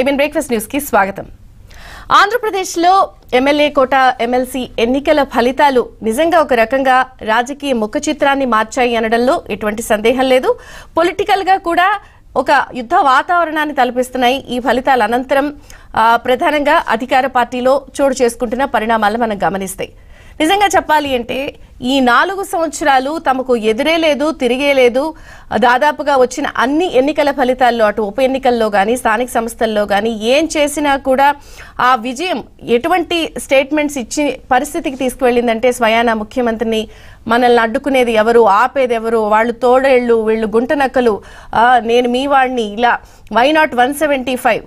ABN breakfast news కి స్వాగతం ఆంధ్రప్రదేశ్లో ఎమ్మెల్యే కోట ఎమ్మెల్సీ ఎన్నికల ఫలితాలు నిజంగా ఒక రకంగా రాజకీయ ముఖ చిత్రాన్ని మార్చాయి అనడంలో ఎటువంటి సందేహం లేదు పొలిటికల్గా కూడా ఒక యుద్ధ వాతావరణాన్ని తలపిస్తున్నాయి ఈ ఫలితాల అనంతరం ప్రధానంగా అధికార పార్టీలో చోటు చేసుకుంటున్న పరిణామాలను మనం గమనిస్తాయి నిజంగా చెప్పాలి అంటే ఈ నాలుగు సంవత్సరాలు తమకు ఎదురే లేదు తిరిగే లేదు దాదాపుగా వచ్చిన అన్ని ఎన్నికల ఫలితాల్లో అటు ఉప ఎన్నికల్లో కానీ స్థానిక సంస్థల్లో కానీ ఏం చేసినా కూడా ఆ విజయం ఎటువంటి స్టేట్మెంట్స్ ఇచ్చి పరిస్థితికి తీసుకువెళ్ళిందంటే స్వయానా ముఖ్యమంత్రిని మనల్ని అడ్డుకునేది ఎవరు ఆపేది ఎవరు వాళ్ళు తోడేళ్ళు వీళ్ళు గుంటనక్కలు నేను మీ వాడిని ఇలా why not one seventy five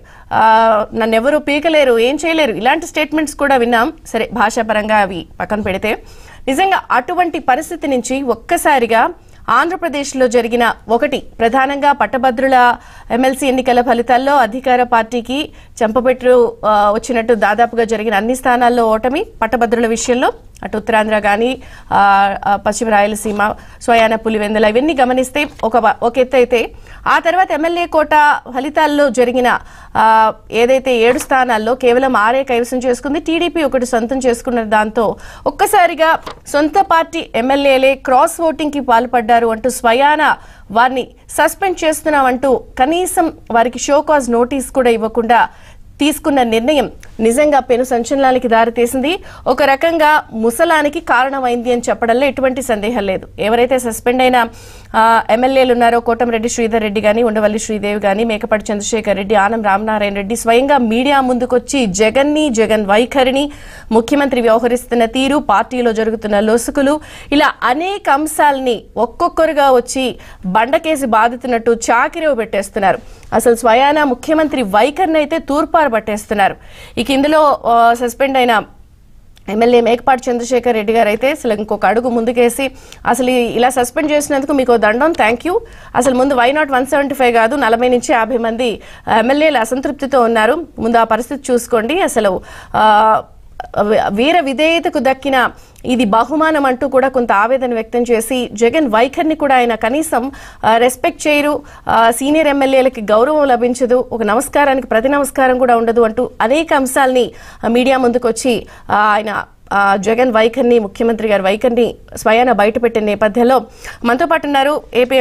నన్ను ఎవరు పీకలేరు ఏం చేయలేరు ఇలాంటి స్టేట్మెంట్స్ కూడా విన్నాం సరే భాషాపరంగా అవి పక్కన పెడితే నిజంగా అటువంటి పరిస్థితి నుంచి ఒక్కసారిగా ఆంధ్రప్రదేశ్లో జరిగిన ఒకటి ప్రధానంగా పట్టభద్రుల ఎమ్మెల్సీ ఎన్నికల ఫలితాల్లో అధికార పార్టీకి చెంపపెట్టు వచ్చినట్టు దాదాపుగా జరిగిన అన్ని స్థానాల్లో ఓటమి పట్టభద్రుల విషయంలో అటు ఉత్తరాంధ్ర కానీ పశ్చిమ రాయలసీమ సోయాన పులివెందుల ఇవన్నీ గమనిస్తే ఒక ఒక ఎత్తు అయితే ఆ తర్వాత ఎమ్మెల్యే కోట ఫలితాల్లో జరిగిన ఏదైతే ఏడు స్థానాల్లో కేవలం ఆరే కైవసం చేసుకుంది టీడీపీ ఒకటి సొంతం చేసుకున్న దాంతో ఒక్కసారిగా సొంత పార్టీ ఎమ్మెల్యేలే క్రాస్ ఓటింగ్కి పాల్పడ్డారు అంటూ స్వయాన వారిని సస్పెండ్ చేస్తున్నామంటూ కనీసం వారికి షో కాజ్ నోటీస్ కూడా ఇవ్వకుండా తీసుకున్న నిర్ణయం నిజంగా పెను సంచలనానికి దారితీసింది ఒక రకంగా ముసలానికి కారణమైంది అని చెప్పడంలో ఎటువంటి సందేహం లేదు ఎవరైతే సస్పెండ్ అయిన ఎమ్మెల్యేలు ఉన్నారో కోటంరెడ్డి శ్రీధర్ రెడ్డి కానీ ఉండవల్లి శ్రీదేవి కానీ మేకపాటి చంద్రశేఖర్ రెడ్డి ఆనం రామనారాయణ రెడ్డి స్వయంగా మీడియా ముందుకొచ్చి జగన్ని జగన్ వైఖరిని ముఖ్యమంత్రి వ్యవహరిస్తున్న తీరు పార్టీలో జరుగుతున్న లొసుకులు ఇలా అనేక అంశాలని ఒక్కొక్కరుగా వచ్చి బండకేసి బాధితున్నట్టు చాకిరేవు పెట్టేస్తున్నారు అసలు స్వయాన ముఖ్యమంత్రి వైఖరిని అయితే తూర్పారు పట్టేస్తున్నారు ఇక ఇందులో సస్పెండ్ అయిన ఎమ్మెల్యే మేకపాటి చంద్రశేఖర్ రెడ్డి గారు అయితే అసలు ఇంకొక అడుగు ముందుకేసి అసలు ఇలా సస్పెండ్ చేసినందుకు మీకు దండం థ్యాంక్ యూ అసలు ముందు why not one seventy five కాదు నలభై నుంచి యాభై మంది ఎమ్మెల్యేలు అసంతృప్తితో ఉన్నారు ముందు ఆ పరిస్థితి చూసుకోండి అసలు వీర విధేయతకు దక్కిన ఇది బహుమానం అంటూ కూడా కొంత ఆవేదన వ్యక్తం చేసి జగన్ వైఖరిని కూడా ఆయన కనీసం రెస్పెక్ట్ చేయరు సీనియర్ ఎమ్మెల్యేలకి గౌరవం లభించదు ఒక నమస్కారానికి ప్రతి నమస్కారం కూడా ఉండదు అంటూ అనేక అంశాల్ని మీడియా ముందుకొచ్చి ఆయన జగన్ వైఖరిని ముఖ్యమంత్రి గారి వైఖరిని స్వయాన బయటపెట్టిన నేపథ్యంలో మనతో పాటు ఉన్నారు ఏపీ